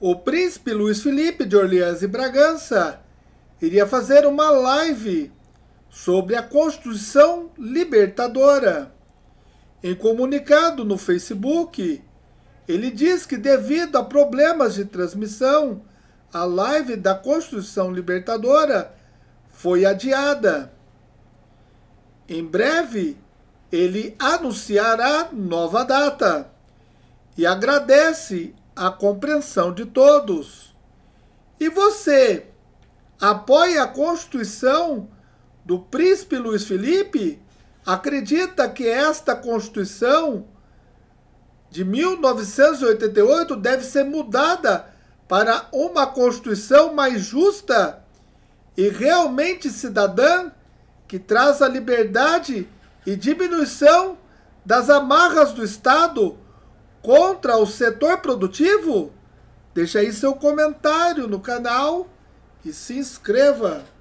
o príncipe Luiz Felipe de Orleans e Bragança iria fazer uma live sobre a Constituição Libertadora. Em comunicado no Facebook, ele diz que, devido a problemas de transmissão, a live da Constituição Libertadora foi adiada. Em breve, ele anunciará nova data e agradece a compreensão de todos. E você apoia a Constituição do príncipe Luiz Felipe? Acredita que esta Constituição de 1988 deve ser mudada para uma Constituição mais justa e realmente cidadã, que traz a liberdade e diminuição das amarras do Estado? contra o setor produtivo? Deixe aí seu comentário no canal e se inscreva.